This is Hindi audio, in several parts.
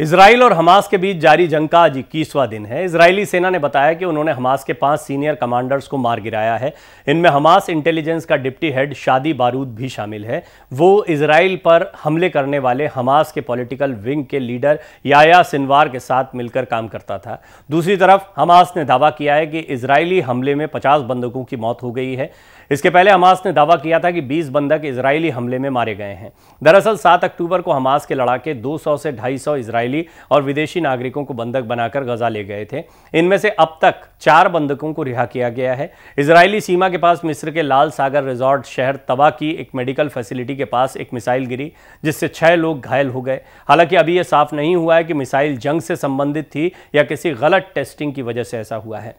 इसराइल और हमास के बीच जारी जंग का आज इक्कीसवां दिन है इसराइली सेना ने बताया कि उन्होंने हमास के पांच सीनियर कमांडर्स को मार गिराया है इनमें हमास इंटेलिजेंस का डिप्टी हेड शादी बारूद भी शामिल है वो इसराइल पर हमले करने वाले हमास के पॉलिटिकल विंग के लीडर याया सिनवार के साथ मिलकर काम करता था दूसरी तरफ हमास ने दावा किया है कि इसराइली हमले में पचास बंधकों की मौत हो गई है इसके पहले हमास ने दावा किया था कि 20 बंधक इसराइली हमले में मारे गए हैं दरअसल 7 अक्टूबर को हमास के लड़ाके 200 से 250 इसराइल इसराइली और विदेशी नागरिकों को बंधक बनाकर गजा ले गए थे इनमें से अब तक चार बंधकों को रिहा किया गया है इसराइली सीमा के पास मिस्र के लाल सागर रिजॉर्ट शहर तबा की एक मेडिकल फैसिलिटी के पास एक मिसाइल गिरी जिससे छह लोग घायल हो गए हालांकि अभी यह साफ नहीं हुआ है कि मिसाइल जंग से संबंधित थी या किसी गलत टेस्टिंग की वजह से ऐसा हुआ है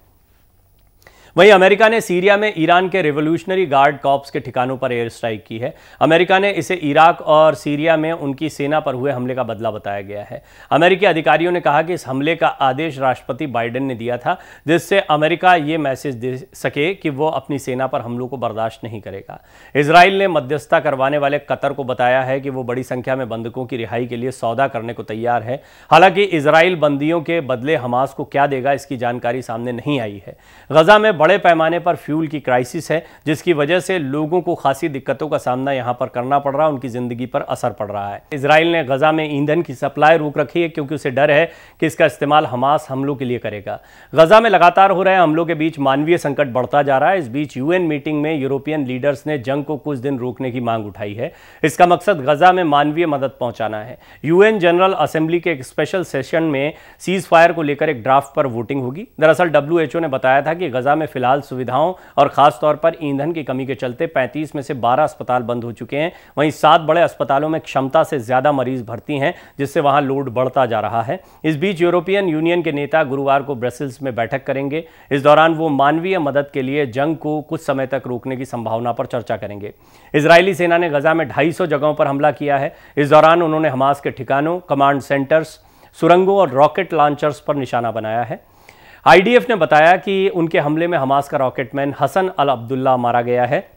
वहीं अमेरिका ने सीरिया में ईरान के रिवोल्यूशनरी गार्ड कॉप्स के ठिकानों पर एयर स्ट्राइक की है अमेरिका ने इसे इराक और सीरिया में उनकी सेना पर हुए हमले का बदला बताया गया है अमेरिकी अधिकारियों ने कहा कि इस हमले का आदेश राष्ट्रपति बाइडेन ने दिया था जिससे अमेरिका ये मैसेज दे सके कि वो अपनी सेना पर हमलों को बर्दाश्त नहीं करेगा इसराइल ने मध्यस्थता करवाने वाले कतर को बताया है कि वो बड़ी संख्या में बंधकों की रिहाई के लिए सौदा करने को तैयार है हालांकि इसराइल बंदियों के बदले हमास को क्या देगा इसकी जानकारी सामने नहीं आई है गजा में बड़े पैमाने पर फ्यूल की क्राइसिस है जिसकी वजह से लोगों को खासी दिक्कतों का सामना यहाँ पर करना पड़ रहा है उनकी ज़िंदगी पर असर पड़ रहा है इसराइल ने गजा में ईंधन की सप्लाई रोक रखी है क्योंकि उसे डर है कि इसका इस्तेमाल हमास हमलों के लिए करेगा गजा में लगातार हो रहे हमलों के बीच मानवीय संकट बढ़ता जा रहा है इस बीच यूएन मीटिंग में यूरोपियन लीडर्स ने जंग को कुछ दिन रोकने की मांग उठाई है इसका मकसद गजा में मानवीय मदद पहुंचाना है यूएन जनरल असेंबली के एक स्पेशल सेशन में सीज फायर को लेकर एक ड्राफ्ट पर वोटिंग होगी दरअसल डब्ल्यू ने बताया था कि गजा में फिलहाल सुविधाओं और खासतौर पर ईंधन की कमी के चलते 35 में से 12 अस्पताल बंद हो चुके हैं वहीं सात बड़े अस्पतालों में क्षमता से ज़्यादा मरीज भर्ती हैं जिससे वहां लोड बढ़ता जा रहा है इस बीच यूरोपियन यूनियन के नेता गुरुवार को ब्रसल्स में बैठक करेंगे इस दौरान वो मानवीय मदद के लिए जंग को कुछ समय तक रोकने की संभावना पर चर्चा करेंगे इसराइली सेना ने गजा में ढाई जगहों पर हमला किया है इस दौरान उन्होंने हमास के ठिकानों कमांड सेंटर्स सुरंगों और रॉकेट लॉन्चर्स पर निशाना बनाया है आईडीएफ ने बताया कि उनके हमले में हमास का रॉकेटमैन हसन अल अब्दुल्ला मारा गया है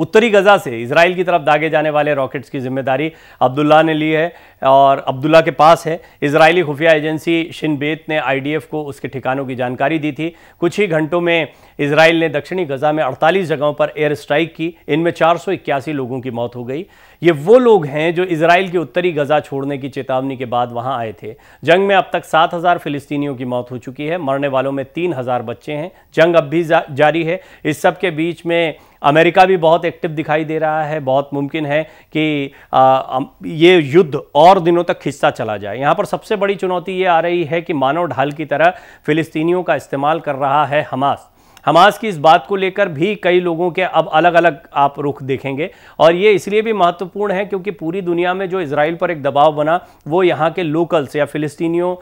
उत्तरी गजा से इसराइल की तरफ दागे जाने वाले रॉकेट्स की जिम्मेदारी अब्दुल्ला ने ली है और अब्दुल्ला के पास है इसराइली खुफिया एजेंसी शिनबेत ने आईडीएफ को उसके ठिकानों की जानकारी दी थी कुछ ही घंटों में इसराइल ने दक्षिणी गजा में 48 जगहों पर एयर स्ट्राइक की इनमें चार लोगों की मौत हो गई ये वो लोग हैं जो इसराइल की उत्तरी गजा छोड़ने की चेतावनी के बाद वहां आए थे जंग में अब तक 7000 फिलिस्तीनियों की मौत हो चुकी है मरने वालों में 3000 बच्चे हैं जंग अब भी जारी है इस सब के बीच में अमेरिका भी बहुत एक्टिव दिखाई दे रहा है बहुत मुमकिन है कि आ, ये युद्ध और दिनों तक खिस्सा चला जाए यहाँ पर सबसे बड़ी चुनौती ये आ रही है कि मानव ढाल की तरह फिलिस्तीनियों का इस्तेमाल कर रहा है हमास हमास की इस बात को लेकर भी कई लोगों के अब अलग अलग आप रुख देखेंगे और ये इसलिए भी महत्वपूर्ण है क्योंकि पूरी दुनिया में जो इसराइल पर एक दबाव बना वो यहाँ के लोकल्स या फिलिस्तीनियों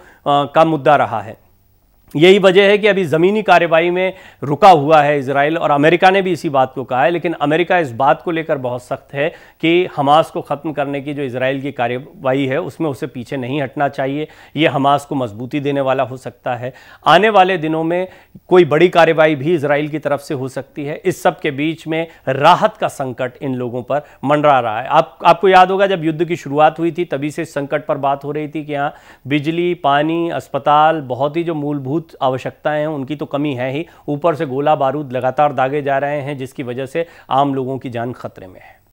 का मुद्दा रहा है यही वजह है कि अभी ज़मीनी कार्रवाई में रुका हुआ है इसराइल और अमेरिका ने भी इसी बात को कहा है लेकिन अमेरिका इस बात को लेकर बहुत सख्त है कि हमास को ख़त्म करने की जो इसराइल की कार्रवाई है उसमें उसे पीछे नहीं हटना चाहिए ये हमास को मजबूती देने वाला हो सकता है आने वाले दिनों में कोई बड़ी कार्रवाई भी इसराइल की तरफ से हो सकती है इस सब के बीच में राहत का संकट इन लोगों पर मंडरा रहा है आप आपको याद होगा जब युद्ध की शुरुआत हुई थी तभी से संकट पर बात हो रही थी कि यहाँ बिजली पानी अस्पताल बहुत ही जो मूलभूत मूलभूत आवश्यकताएं हैं उनकी तो कमी है ही ऊपर से गोला बारूद लगातार दागे जा रहे हैं जिसकी वजह से आम लोगों की जान खतरे में है